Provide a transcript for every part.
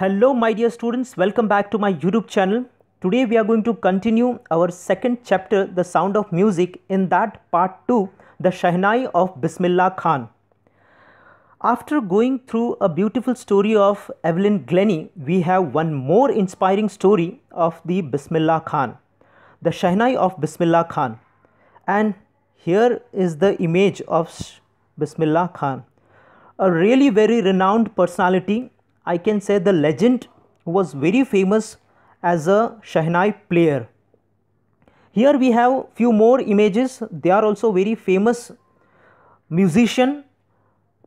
Hello my dear students, welcome back to my YouTube channel. Today we are going to continue our second chapter The Sound of Music in that part 2 The Shahnai of Bismillah Khan. After going through a beautiful story of Evelyn Glennie, we have one more inspiring story of the Bismillah Khan, the Shahnai of Bismillah Khan. And here is the image of Bismillah Khan, a really very renowned personality I can say the legend was very famous as a Shahnai player. Here we have few more images. They are also very famous musician.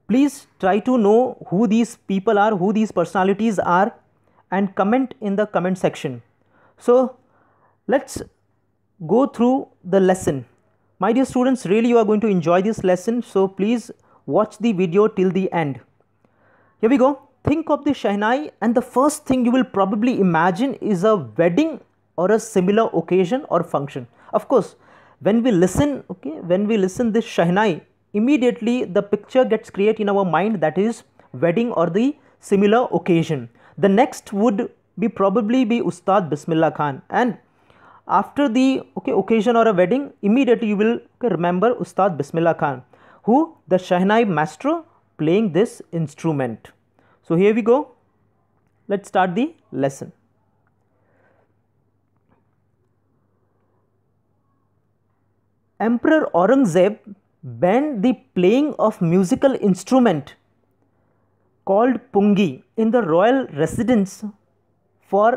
Please try to know who these people are, who these personalities are and comment in the comment section. So let's go through the lesson. My dear students, really you are going to enjoy this lesson. So please watch the video till the end. Here we go think of the Shahnai, and the first thing you will probably imagine is a wedding or a similar occasion or function. Of course, when we listen, okay, when we listen this Shahnai, immediately the picture gets created in our mind that is wedding or the similar occasion. The next would be probably be Ustad Bismillah Khan and after the okay occasion or a wedding immediately you will okay, remember Ustad Bismillah Khan who the Shahnai maestro playing this instrument. So, here we go let us start the lesson. Emperor Aurangzeb banned the playing of musical instrument called pungi in the royal residence for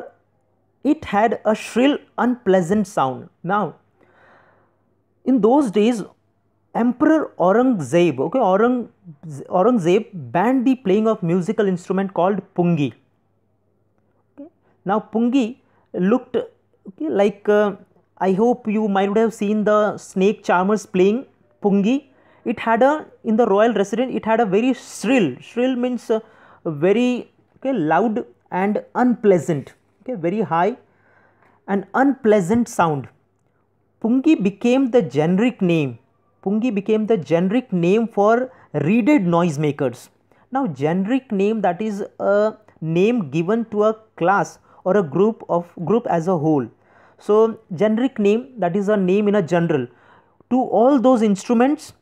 it had a shrill unpleasant sound. Now, in those days Emperor Aurangzeb, okay, Aurang, Aurangzeb banned the playing of musical instrument called pungi. Okay. Now, pungi looked okay, like uh, I hope you might have seen the snake charmers playing pungi. It had a in the royal residence. It had a very shrill. Shrill means uh, very okay, loud and unpleasant. Okay, very high, and unpleasant sound. Pungi became the generic name pungi became the generic name for reeded noisemakers. Now, generic name that is a name given to a class or a group of group as a whole. So, generic name that is a name in a general to all those instruments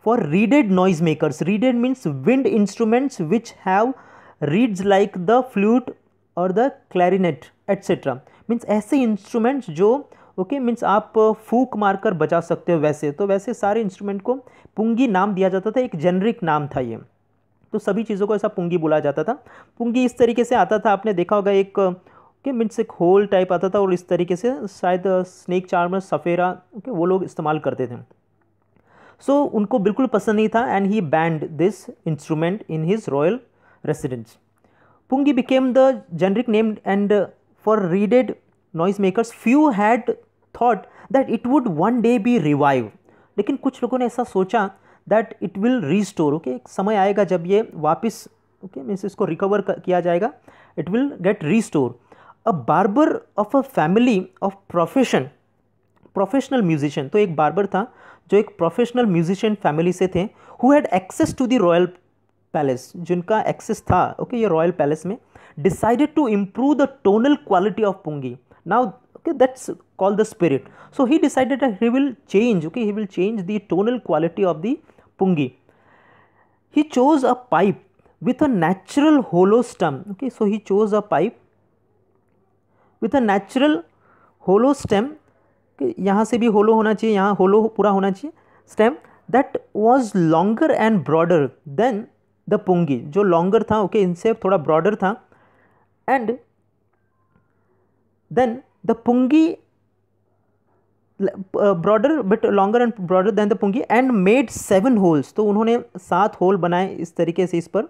for reeded noisemakers. Reeded means wind instruments which have reeds like the flute or the clarinet etc. Means ऐसे instruments जो okay means आप uh, फूक मारकर बजा सकते हो वैसे तो वैसे सारे इंस्ट्रूमेंट को पुंगी नाम दिया जाता था एक जेनरिक नाम था ये तो सभी चीज़ों को ऐसा पुंगी बोला जाता था पुंगी इस तरीके से आता था आपने देखा होगा एक ओके uh, मीन्स एक होल टाइप आता था और इस तरीके से शायद स्नेक चार्मर सफ़ेरा ओके वो लोग इस्तेमाल करते थे सो so, उनको बिल्कुल पसंद नहीं था and he banned this instrument in his royal residence pungi became the generic name and for reeded noise few had thought that it would one day be revive लेकिन कुछ लोगों ने ऐसा सोचा that it will restore okay एक समय आएगा जब ये वापस ओके okay, मीन्स इसको रिकवर किया जाएगा it will get restore a barber of a family of profession professional musician तो एक बार्बर था जो एक प्रोफेशनल म्यूजिशियन फैमिली से थे who had access to the royal palace जिनका एक्सेस था ओके okay, ये रॉयल पैलेस में decided to improve the tonal quality of pungi now okay that's called the spirit so he decided that he will change okay he will change the tonal quality of the pungi he chose a pipe with a natural hollow stem okay so he chose a pipe with a natural hollow stem okay, यहाँ से भी hollow होना चाहिए यहाँ hollow पूरा होना चाहिए stem that was longer and broader than the pungi जो longer था okay इनसे थोड़ा broader था and then the pungi broader but longer and broader then the pungi and made seven holes तो उन्होंने सात होल बनाए इस तरीके से इस पर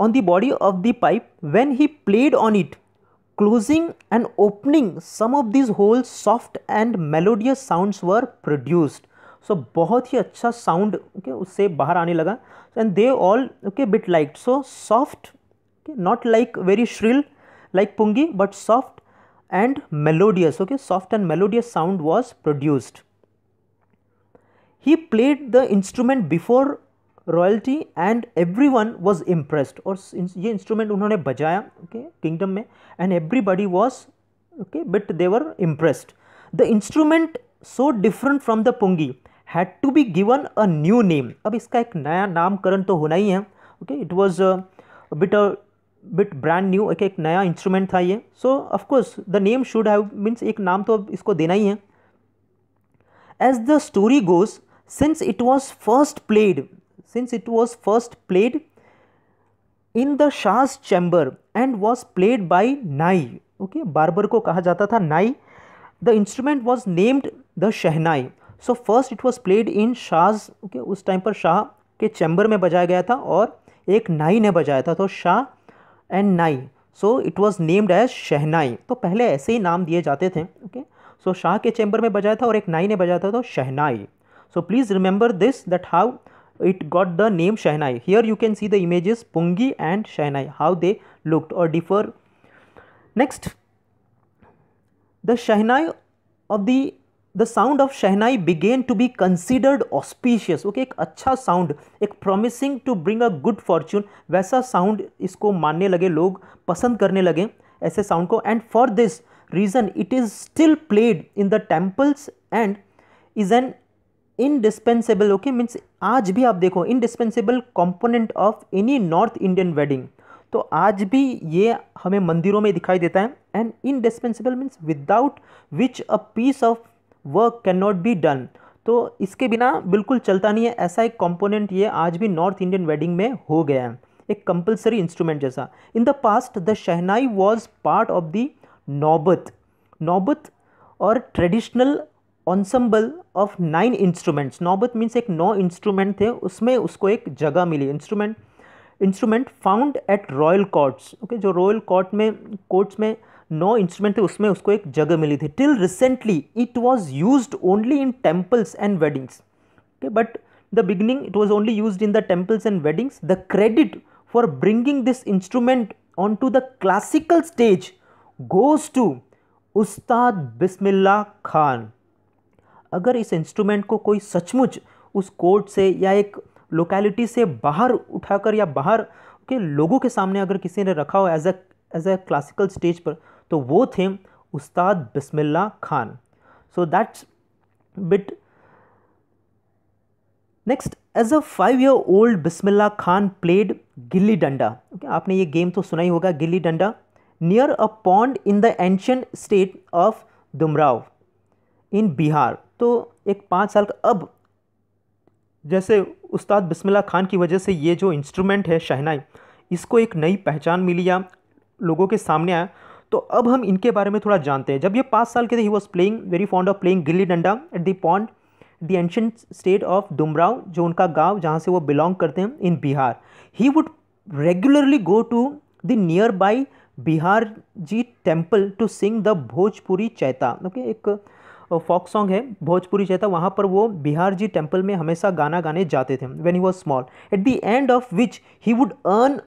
on the body of the pipe when he played on it closing and opening some of these hole soft and melodious sounds were produced so बहुत ही अच्छा साउंड ओके उससे बाहर आने लगा and they all okay bit like so soft not like very shrill like pungi but soft and melodious okay soft and melodious sound was produced he played the instrument before royalty and everyone was impressed or ye instrument unhone bajaya okay kingdom mein and everybody was okay but they were impressed the instrument so different from the pungi had to be given a new name ab iska ek naya namkaran to hona hi hai okay it was a bit of bit brand new एक एक नया instrument था ये so of course the name should have means एक नाम तो अब इसको देना ही है as the story goes since it was first played since it was first played in the Shah chamber and was played by nai okay barber को कहा जाता था नाई the instrument was named the shehnai so first it was played in Shah okay उस time पर शाह के chamber में बजाया गया था और एक नाई ने बजाया था तो Shah and nai so it was named as shehnai तो पहले ऐसे ही नाम दिए जाते थे ओके सो शाह के चैम्बर में बजाया था और एक नाई ने बजाया था तो shehnai so please remember this that how it got the name shehnai here you can see the image pungi and shehnai how they looked और differ next the shehnai of the the sound of shehnai began to be considered auspicious okay एक अच्छा sound एक promising to bring a good fortune वैसा sound इसको मानने लगे लोग पसंद करने लगे ऐसे साउंड को and for this reason it is still played in the temples and is an indispensable okay means आज भी आप देखो indispensable component of any north Indian wedding तो आज भी ये हमें मंदिरों में दिखाई देता है and indispensable means without which a piece of work can not be done तो इसके बिना बिल्कुल चलता नहीं है ऐसा एक कंपोनेंट ये आज भी नॉर्थ इंडियन वेडिंग में हो गया है एक कंपलसरी इंस्ट्रूमेंट जैसा in the past the shehnai was part of the naubat naubat or traditional ensemble of nine instruments नौबत मीन्स एक नौ इंस्ट्रूमेंट थे उसमें उसको एक जगह मिली instrument instrument found at royal courts okay जो रॉयल कोर्ट में कोर्ट्स में नौ इंस्ट्रूमेंट थे उसमें उसको एक जगह मिली थी till recently it was use only in temples and weddings okay but the beginning it was only use in the temples and weddings the credit for bringing this instrument on to the classical stage goes to Ustad Bismillah Khan अगर इस instrument को कोई सचमुच उस court से या एक locality से बाहर उठाकर या बाहर के लोगों के सामने अगर किसी ने रखा हो as a as a classical stage पर तो वो थे Ustad Bismillah Khan so that's bit next as a five year old Bismillah Khan played gilli danda आपने ये गेम तो सुना ही होगा gilli danda near a pond in the ancient state of Dumraon in Bihar तो एक पाँच साल का अब जैसे उस्ताद बिस्मिल्ला खान की वजह से ये जो इंस्ट्रूमेंट है शहनाई इसको एक नई पहचान मिली या लोगों के सामने आया तो अब हम इनके बारे में थोड़ा जानते हैं जब ये पाँच साल के थे he was playing very fond of playing gilli danda at the pond the ancient state of Dumraon जो उनका गाँव जहाँ से वो बिलोंग करते हैं in Bihar he would regularly go to the nearby Bihar ji temple to sing the Bhojpuri chaita okay एक फोक सॉन्ग है भोजपुरी चैता वहाँ पर वो बिहार जी टेम्पल में हमेशा गाना गाने जाते थे when he was small at the end of which he would earn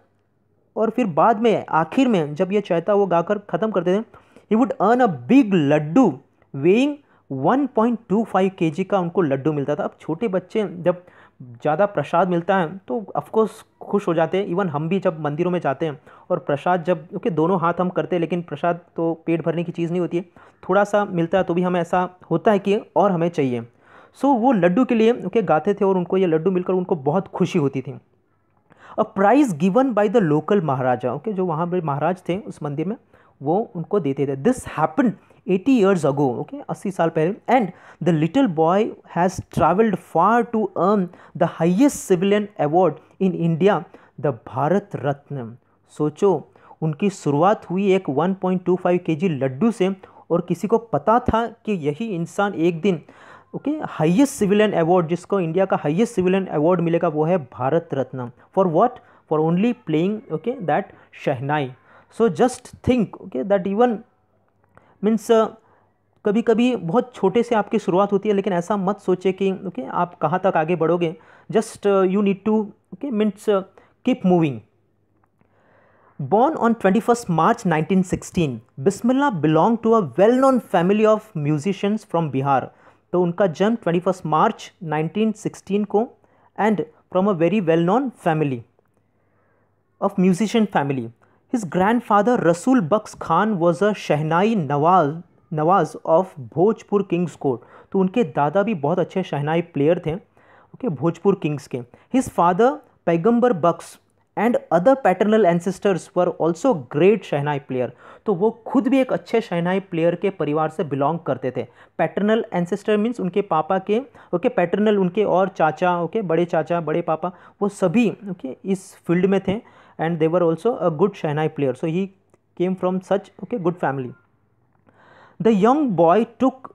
और फिर बाद में आखिर में जब ये चैता वो गाकर ख़त्म करते थे he would earn a big laddu weighing 1.25 point का उनको लड्डू मिलता था अब छोटे बच्चे जब ज़्यादा प्रसाद मिलता है तो ऑफकोर्स खुश हो जाते हैं इवन हम भी जब मंदिरों में जाते हैं और प्रसाद जब क्योंकि दोनों हाथ हम करते हैं लेकिन प्रसाद तो पेट भरने की चीज़ नहीं होती है थोड़ा सा मिलता है तो भी हमें ऐसा होता है कि और हमें चाहिए सो so, वो लड्डू के लिए उनके गाते थे और उनको ये लड्डू मिलकर उनको बहुत खुशी होती थी a prize given by the local maharaja okay जो वहाँ पर महाराज थे उस मंदिर में वो उनको देते थे this happen eighty years ago okay अस्सी साल पहले and the little boy has travelled far to earn the highest civilian award in India the Bharat Ratna सोचो उनकी शुरुआत हुई एक 1.25 केजी लड्डू से और किसी को पता था कि यही इंसान एक दिन ओके हाईएस्ट सिविलियन अवार्ड जिसको इंडिया का हाईएस्ट सिविलियन अवार्ड मिलेगा वो है Bharat Ratna for what for only playing okay that shehnai so just think okay that even means कभी कभी बहुत छोटे से आपकी शुरुआत होती है लेकिन ऐसा मत सोचे कि ओके okay, आप कहाँ तक आगे बढ़ोगे just you need to okay means keep moving born on twenty first March nineteen sixteen Bismillah belong to a well known family of musicians from Bihar तो उनका जन्म twenty first March nineteen sixteen को and from a very well known family of musician family his grand father Rasool Bakhsh Khan was a shehnai nawaz nawaz of Bhojpur king's court तो उनके दादा भी बहुत अच्छे शहनाई प्लेयर थे ओके okay, भोजपुर किंग्स के his father Paigambar Bakhsh and other paternal ancestors were also great shehnai player तो वो खुद भी एक अच्छे शहनाई प्लेयर के परिवार से बिलोंग करते थे पैटर्नल एंसेस्टर मीन्स उनके पापा के ओके okay, पैटर्नल उनके और चाचा ओके okay, बड़े चाचा बड़े पापा वो सभी ओके okay, इस फील्ड में थे and they were also a good shehnai player so he came from such okay good family the young boy took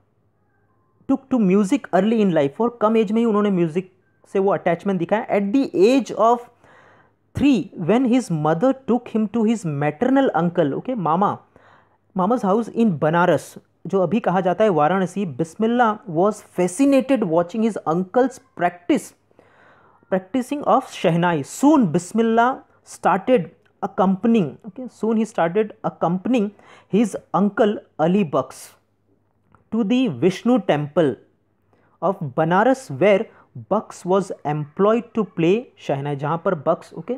took to music early in life और कम एज में ही उन्होंने म्यूज़िक से वो अटैचमेंट दिखाया at the age of three when his mother took him to his maternal uncle okay mama mama's house in Banaras जो अभी कहा जाता है Varanasi Bismillah was fascinated watching his uncle's practice practising of shehnai soon Bismillah started accompanying okay soon he started accompanying his uncle Ali Bux to the Vishnu temple of Banaras where Bux was employed to play shehnai जहाँ पर बक्स okay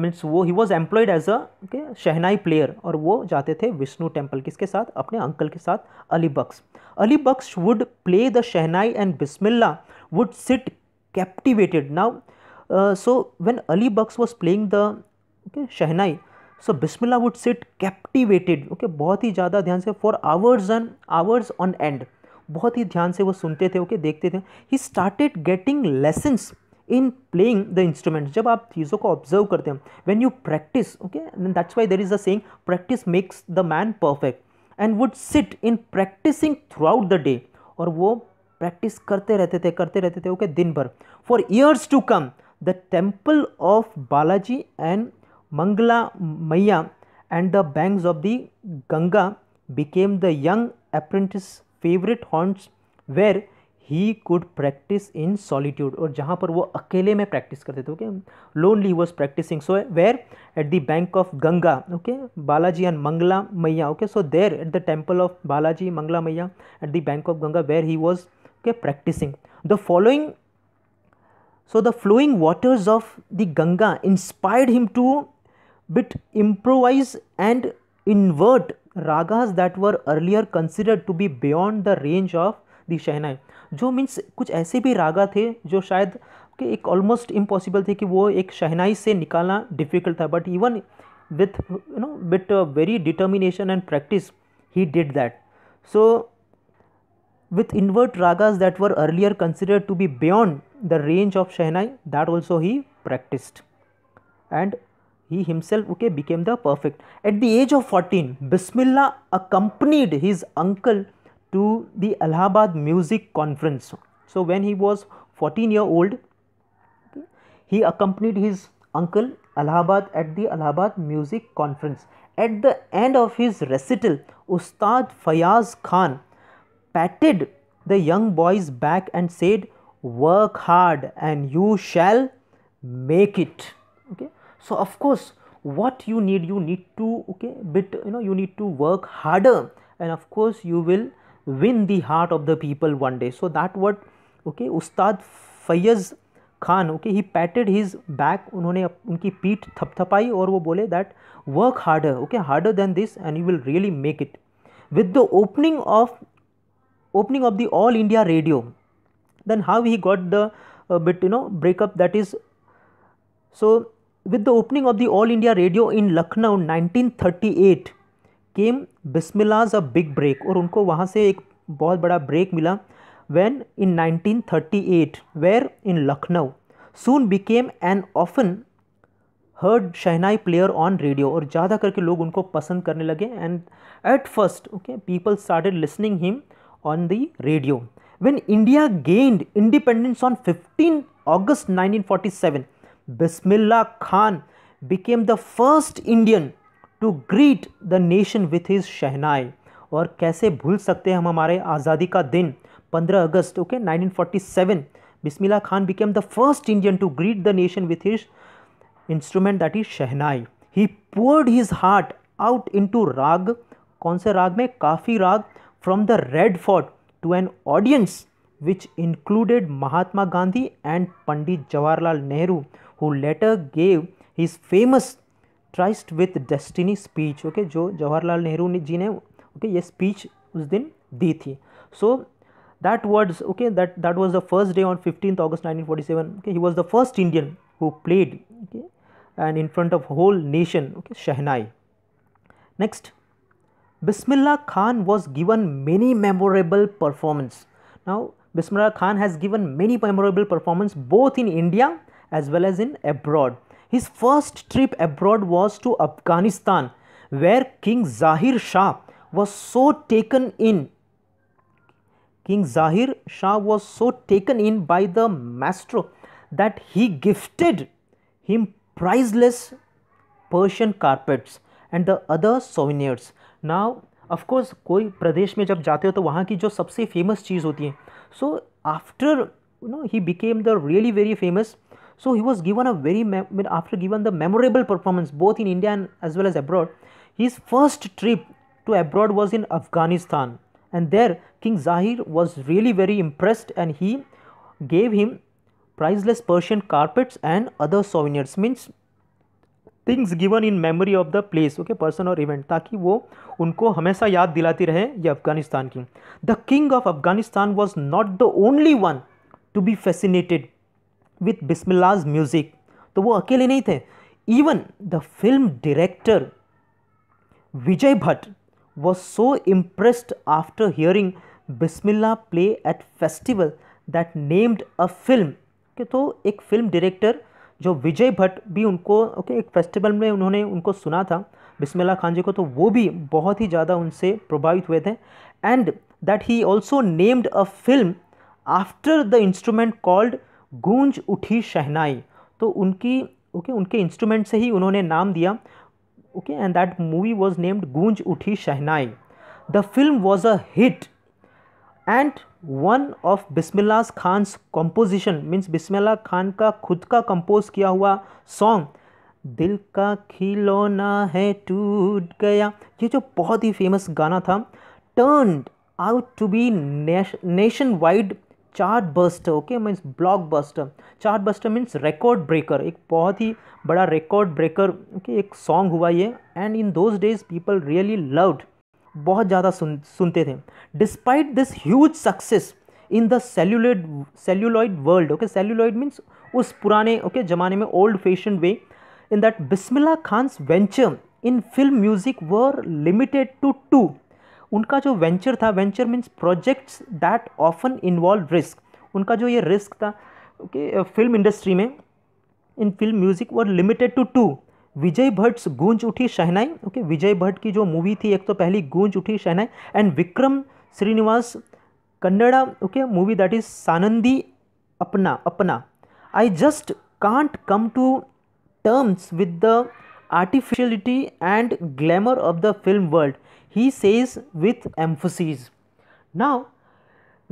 means वो he was employed as a okay shehnai player और वो जाते थे Vishnu temple किसके साथ अपने अंकल के साथ Ali Bux Ali Bux would play the shehnai and Bismillah would sit captivated now so when Ali Bux was playing the okay shehnai so Bismillah would sit captivated okay बहुत ही ज़्यादा ध्यान से for hours and hours on and बहुत ही ध्यान से वो सुनते थे ओके देखते थे he started getting lessons in playing the instruments जब आप चीज़ों को ऑब्जर्व करते हैं when you practise okay that's why there is a saying practice makes the man perfect and would sit in practising throughout the day और वो practice करते रहते थे करते रहते थे ओके दिन भर for years to come the temple of Balaji and Mangala Maiya and the banks of the Ganga became the young apprentice favourite haunts where he could practise in solitude और जहाँ पर वो अकेले में प्रैक्टिस करते थे okay lonely was practising so where at the bank of Ganga okay Balaji and Mangala Maiya okay so there at the temple of Balaji Mangala Maiya at the bank of Ganga where he was okay practising the following so the flowing waters of the Ganga inspired him to bit improvise and invert ragas that were earlier considered to be beyond the range of the shehnai जो means कुछ ऐसे भी रागा थे जो शायद कि एक almost impossible थे कि वो एक शहनाई से निकालना डिफ़िकल्ट था but even with you know with very determination and practice he did that so with invert ragas that were earlier considered to be beyond the range of shehnai that also he practised and he himself okay became the perfect at the age of 14 bismillah accompanied his uncle to the allahabad music conference so when he was 14 year old he accompanied his uncle allahabad at the allahabad music conference at the end of his recital ustad fayaz khan patted the young boy's back and said work hard and you shall make it okay so of course what you need you need to okay bit you know you need to work harder and of course you will win the heart of the people one day so that what okay ustad fayez khan okay he patted his back unhone unki peet thapthapai aur wo bole that work harder okay harder than this and you will really make it with the opening of opening of the all india radio then how he got the uh, bit you know breakup that is so With the opening of the All India Radio in Lucknow 1938 came Bismillah's a big break और उनको वहाँ से एक बहुत बड़ा break मिला when in 1938 where in Lucknow soon became an often heard Shahnai player on radio और ज़्यादा करके लोग उनको पसंद करने लगे and at first okay people started listening him on the radio when India gained independence on 15 August 1947 Bismillah Khan became the first Indian to greet the nation with his शहनाई और कैसे भूल सकते हैं हम हमारे आज़ादी का दिन 15 अगस्त okay okay, 1947 Bismillah Khan became the first Indian to greet the nation with his instrument that is shehnai he poured his heart out into raag कौन से राग में काफ़ी राग from the Red Fort to an audience which included Mahatma Gandhi and Pandit Jawaharlal Nehru who later gave his famous Trust with Destiny speech. Okay, जो जवाहरलाल नेहरू जी ने okay ये speech उस दिन दी थी So that was okay that was the first day on 15th August 1947. Okay, he was the first Indian who played and in front of whole nation okay Next, Bismillah Khan was given many memorable performance. Now Bismillah Khan has given many memorable performance both in India as well as in abroad. His first trip abroad was to Afghanistan where King Zahir Shah was so taken in. King Zahir Shah was so taken in by the maestro that he gifted him priceless Persian carpets and the other souvenirs. Now, of course, कोई प्रदेश में जब जाते हो तो वहाँ की जो सबसे famous चीज़ होती है So after you know he became the really so he was given a very after given the memorable performance both in India and as well as abroad. His first trip to abroad was in Afghanistan, and there King Zahir was really very impressed, and he gave him priceless Persian carpets and other souvenirs. Means things given in memory of the place, okay, person or event, ताकि वो उनको हमेशा याद दिलाती रहे ये अफगानिस्तान की the king of Afghanistan was not the only one with Bismillah's music तो वो अकेले नहीं थे even the film director Vijay Bhatt was so impressed after hearing Bismillah play at festival that named a film के तो एक फिल्म डायरेक्टर जो विजय भट्ट भी उनको ओके okay, एक फेस्टिवल में उन्होंने उनको सुना था बिस्मिल्ला खान जी को तो वो भी बहुत ही ज़्यादा उनसे प्रभावित हुए थे and that he also named a film after the instrument called Goonj Uthi शहनाई तो उनकी ओके okay, उनके इंस्ट्रूमेंट से ही उन्होंने नाम दिया okay and that movie was named Goonj Uthi Shehnai the film was a hit and one of Bismillah Khan's composition means Bismillah Khan का खुद का कंपोज किया हुआ सॉन्ग दिल का खिलौना है टूट गया ये जो बहुत ही फेमस गाना था turn out to be nationwide chartbuster okay means blockbuster chartbuster means record breaker एक बहुत ही बड़ा रिकॉर्ड ब्रेकर के एक सॉन्ग हुआ ये and in those days people really loved बहुत ज़्यादा सुन सुनते थे despite this huge success in the celluloid celluloid world okay celluloid means उस पुराने ओके okay, ज़माने में old fashion way in that Bismillah Khan's venture in film music were limited to to उनका जो वेंचर था venture means projects that often involve risk उनका जो ये रिस्क था कि फिल्म इंडस्ट्री में इन film music were limited to to Vijay Bhatt Goonj Uthi shehnai okay विजय भट्ट की जो मूवी थी एक तो पहली Goonj Uthi Shehnai and Vikram Srinivas Kannada okay movie that is Sanaadi Appanna Appanna I just can't come to terms with the artificiality and glamour of the film world he says with emphasis. Now,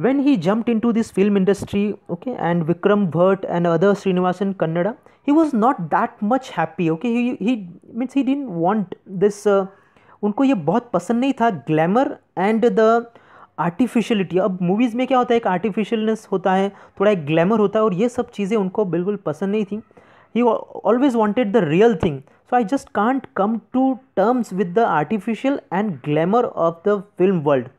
when he jumped into this film industry, okay, and Vikram bhat and other Srinivasan Kannada, he was not that much happy, okay. He, he means he didn't want this, uh, उनको ये बहुत पसंद नहीं था glamour and the आर्टिफिशलिटी अब movies में क्या होता है एक आर्टिफिशलनेस होता है थोड़ा एक ग्लैमर होता है और ये सब चीज़ें उनको बिल्कुल पसंद नहीं थी he always wanted the real thing so i just can't come to terms with the artificial and glamour of the film world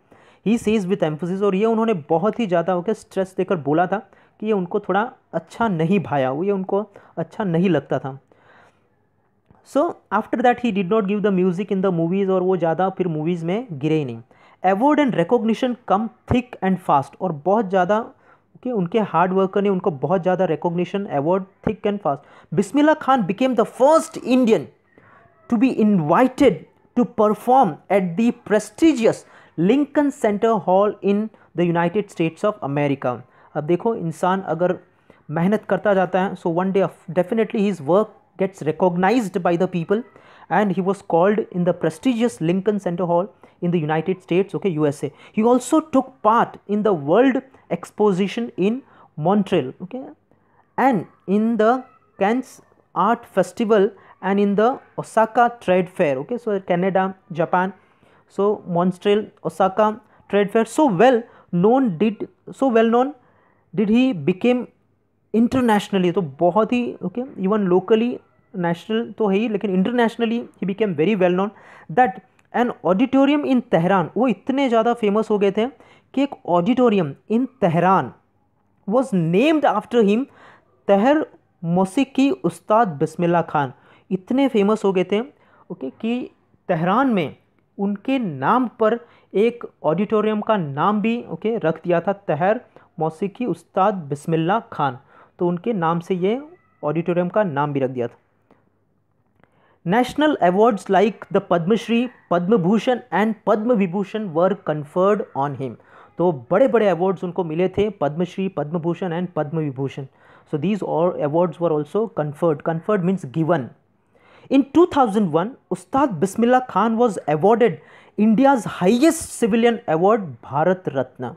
he says with emphasis और ये उन्होंने बहुत ही ज़्यादा होकर स्ट्रेस देकर बोला था कि ये उनको थोड़ा अच्छा नहीं भाया ये उनको अच्छा नहीं लगता था so after that he did not give the music in the movies और वो ज़्यादा फिर मूवीज़ में गिरे ही नहीं award and recognition come thick and fast और बहुत ज़्यादा ओके उनके हार्ड वर्कर ने उनको बहुत ज़्यादा recognition award thick and fast Bismillah Khan became the first Indian to be invited to perform at the prestigious Lincoln Center hall in the United States of America अब देखो इंसान अगर मेहनत करता जाता है so one day definitely his work gets recognise by the people and he was called in the prestigious Lincoln Center hall in the United States, okay, USA. He also took part in the World Exposition in Montreal, okay, and in the Cannes Art Festival and in the Osaka Trade Fair, okay, so Canada, Japan, so Montreal, Osaka Trade Fair, so well known did, so well known did he became internationally. So बहुत okay, even locally, national. National he, है internationally, he became very well known that. An auditorium in Tehran वो इतने ज़्यादा famous हो गए थे कि एक auditorium in Tehran was named after him तहर मौसीकी उस्ताद बसमिल्ला खान इतने फेमस हो गए थे ओके कि तेहरान में उनके नाम पर एक ऑडिटोरियम का नाम भी ओके रख दिया था तहर मौसीकी उस्ताद बसमिल्ला खान तो उनके नाम से ये ऑडिटोरियम का नाम भी रख दिया था National awards like the Padma Shri, Padma Bhushan and Padma Vibhushan were conferred on him. तो बड़े बड़े अवार्ड्स उनको मिले थे Padma Shri Padma Bhushan and Padma Vibhushan so these और awards were also conferred conferred means given in 2001 Ustad Bismillah Khan was awarded India's highest civilian award Bharat Ratna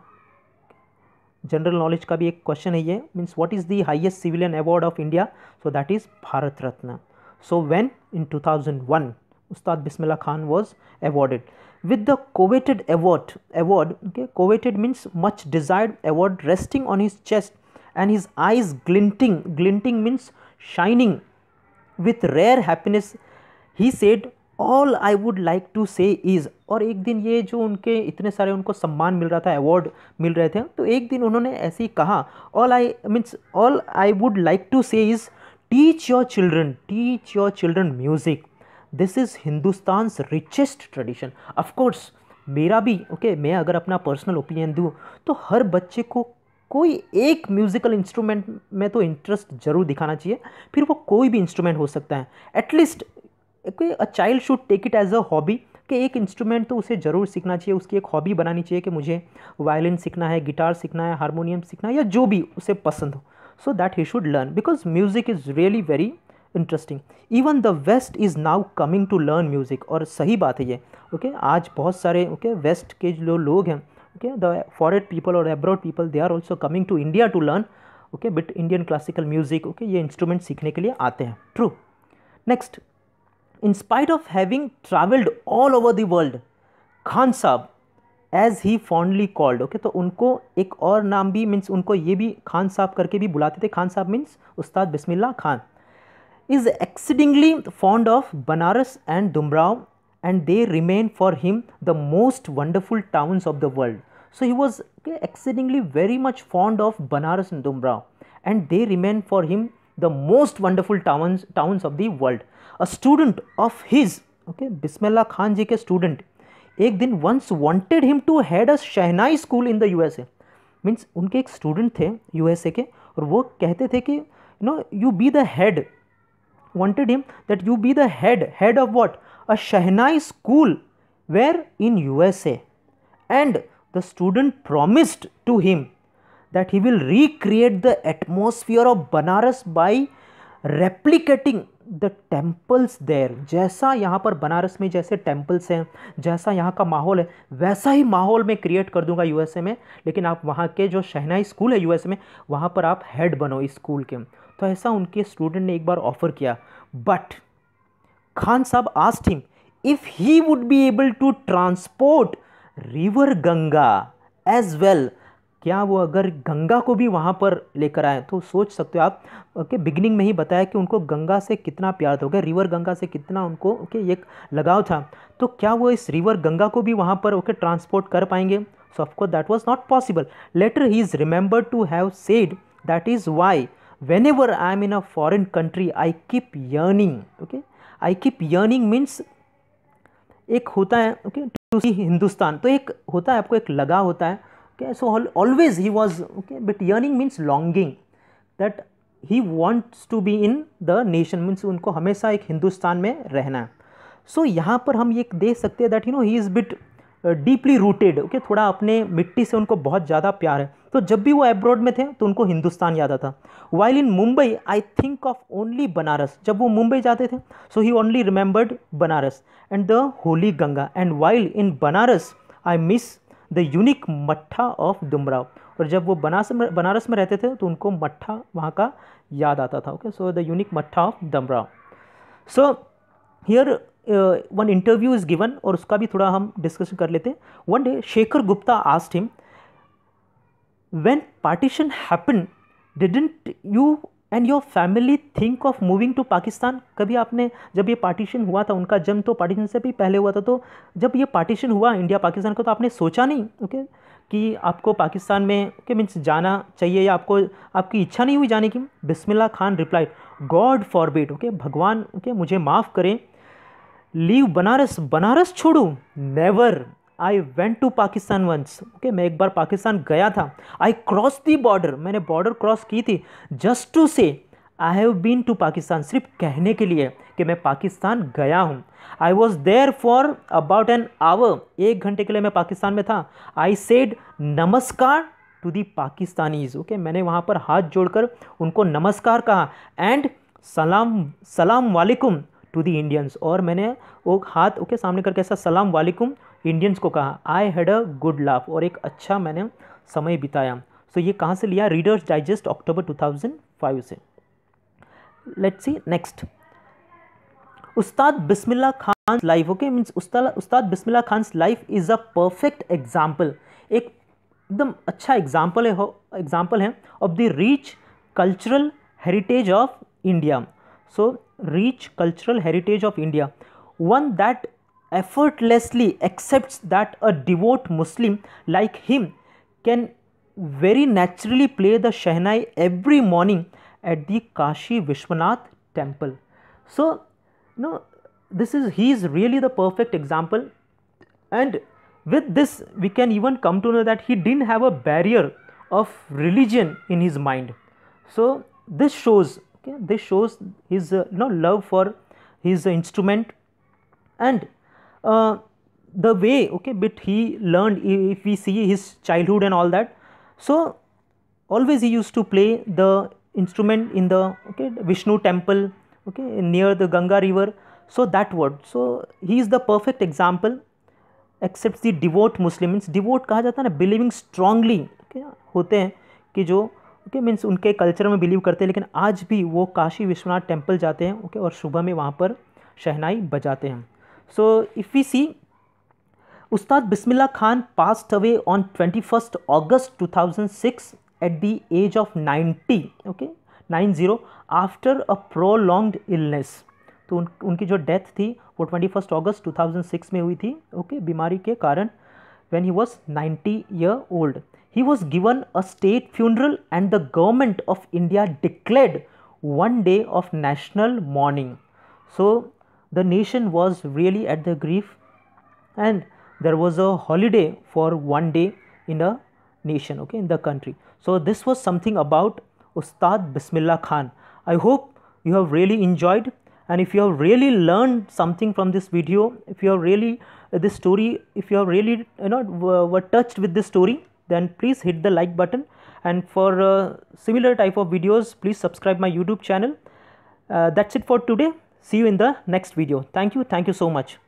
general knowledge का भी एक क्वेश्चन है ये means what is the highest civilian award of India so that is Bharat Ratna So when in 2001 Ustad Bismillah Khan was awarded with the coveted award award okay, coveted means much desired award resting on his chest and his eyes glinting glinting means shining with rare happiness he said all I would like to say is और एक दिन ये जो उनके इतने सारे उनको सम्मान मिल रहा था अवार्ड मिल रहे थे तो एक दिन उन्होंने ऐसे ही कहा all I means all I would like to say is teach your children teach your children music this is Hindustan richest tradition of course मेरा भी ओके okay, मैं अगर अपना पर्सनल ओपिनियन दूँ तो हर बच्चे को कोई एक म्यूज़िकल इंस्ट्रूमेंट में तो इंटरेस्ट ज़रूर दिखाना चाहिए फिर वो कोई भी इंस्ट्रूमेंट हो सकता है at least a child should take it as a hobby कि एक इंस्ट्रूमेंट तो उसे ज़रूर सीखना चाहिए उसकी एक हॉबी बनानी चाहिए कि मुझे वायलिन सीखना है गिटार सीखना है हारमोनियम सीखना है या जो भी उसे पसंद हो so that he should learn because music is really very interesting even the west is now coming to learn music और सही बात है ये ओके okay? आज बहुत सारे ओके okay, वेस्ट के जो लोग हैं ओके द फॉरेन पीपल और abroad people they are also coming to India to learn okay bit Indian classical music okay ये इंस्ट्रूमेंट सीखने के लिए आते हैं true next in of having travelled all over the world Khan Sahab as he fondly called okay तो उनको एक और नाम भी मीन्स उनको ये भी खान साहब करके भी बुलाते थे Khan Sahab means Ustad Bismillah Khan is exceedingly fond of Banaras and Dumraon and they remain for him the most wonderful towns of the world so he was exceedingly very much fond of Banaras and Dumraon and they remain for him the most wonderful towns towns of the world a student of his okay Bismillah Khan ji के student एक दिन once wanted him to had a shehnai school in the U S A means उनके एक student थे you S ए के और वो कहते थे कि you know you be the head wanted him that you be the head head of what a shehnai school where in U A and the student promised to him that he will recreate the atmosphere of Banaras by replicating the temples there जैसा यहाँ पर बनारस में जैसे temples हैं जैसा यहाँ का माहौल है वैसा ही माहौल मैं क्रिएट कर दूंगा यूएसए में लेकिन आप वहाँ के जो शहनाई स्कूल है यूएसए में वहाँ पर आप हेड बनो इस स्कूल के तो ऐसा उनके स्टूडेंट ने एक बार ऑफ़र किया but Khan Sahab asked him if he would be able to transport river Ganga as well क्या वो अगर गंगा को भी वहाँ पर लेकर आए तो सोच सकते हो आप ओके बिगनिंग में ही बताया कि उनको गंगा से कितना प्यार था ओके रिवर गंगा से कितना उनको ओके एक लगाव था तो क्या वो इस रिवर गंगा को भी वहाँ पर ओके ट्रांसपोर्ट कर पाएंगे so of course that was not possible later he is remember to have said that is why whenever I am in a foreign country I keep yearning okay I keep yearning means एक होता है okay to सी हिंदुस्तान तो एक होता है आपको एक लगा होता है okay so al always he was okay but yearning means longing that he wants to be in the nation means उनको हमेशा एक हिंदुस्तान में रहना है सो so, यहाँ पर हम ये देख सकते हैं that you know he is bit deeply rooted okay थोड़ा अपने मिट्टी से उनको बहुत ज़्यादा प्यार है तो जब भी वो एब्रॉड में थे तो उनको हिंदुस्तान याद आता while in Mumbai I think of only Banaras जब वो मुंबई जाते थे so he only remembered Banaras and the holy Ganga and while in Banaras I miss the unique mattha of Dumraon और जब वो बनास में बनारस में रहते थे तो उनको मट्ठा वहाँ का याद आता था okay so the unique mattha of Dumraon so here one interview is given और उसका भी थोड़ा हम डिस्कशन कर लेते हैं one day Shekhar Gupta asked him when partition happen didn't you and your family think of moving to Pakistan कभी आपने जब ये पार्टीशन हुआ था उनका जन्म तो पार्टीशन से भी पहले हुआ था तो जब ये पार्टीशन हुआ इंडिया पाकिस्तान का तो आपने सोचा नहीं ओके कि आपको पाकिस्तान में ओके मीन्स जाना चाहिए या आपको आपकी इच्छा नहीं हुई जाने की Bismillah Khan replied God forbid okay भगवान ओके मुझे माफ़ करें लीव बनारस बनारस छोड़ू never I went to Pakistan once okay मैं एक बार पाकिस्तान गया था आई क्रॉस दी बॉर्डर मैंने बॉर्डर क्रॉस की थी just to say I have been to Pakistan सिर्फ कहने के लिए कि मैं पाकिस्तान गया हूँ I was there for about an hour एक घंटे के लिए मैं पाकिस्तान में था I said namaskar to the Pakistanis okay मैंने वहाँ पर हाथ जोड़कर उनको नमस्कार कहा एंड सलाम सलाम वालेकुम टू दी इंडियंस और मैंने वो हाथ ओके okay, सामने करके ऐसा सलाम वालेकुम इंडियंस को कहा I had a good laugh और एक अच्छा मैंने समय बिताया सो so, ये कहाँ से लिया रीडर्स डाइजेस्ट अक्टूबर 2005 से let's see next Ustad Bismillah Khan life okay means Ustad Bismillah Khan life is a perfect example एक एकदम अच्छा एग्जाम्पल है एग्जाम्पल है of the rich cultural heritage of India so rich cultural heritage of India one that effortlessly accepts that a devout Muslim like him can very naturally play the Shehnai every morning at the Kashi Vishwanath temple. So, you know, this is he is really the perfect example, and with this, we can even come to know that he didn't have a barrier of religion in his mind. So, this shows okay, this shows his uh, you know, love for his uh, instrument and the way okay bit he learned if we see his childhood and all that so always he used to play the instrument in the okay vishnu temple okay near the ganga river so that word so he is the perfect example accept the devout Muslim means devout कहा जाता है ना believing strongly okay, hote hain ki jo okay okay, means उनके culture में believe करते हैं लेकिन आज भी वो काशी विश्वनाथ टेम्पल जाते हैं ओके okay, और सुबह में वहाँ पर शहनाई बजाते हैं So, if we see Ustad Bismillah Khan passed away on 21st August 2006 at the age of 90 okay 90 after a prolonged illness तो उनकी जो डेथ थी वो 21 अगस्त 2006 में हुई थी okay, बीमारी के कारण when he was 90 year old. He was given a state funeral and the government of India declared one day of national mourning. So the nation was really at the grief and there was a holiday for one day in the nation okay in the country so this was something about ustad bismillah khan i hope you have really enjoyed and if you have really learned something from this video if you have really uh, this story if you have really you know were, were touched with this story then please hit the like button and for uh, similar type of videos please subscribe my youtube channel uh, that's it for today See you in the next video. Thank you. Thank you so much.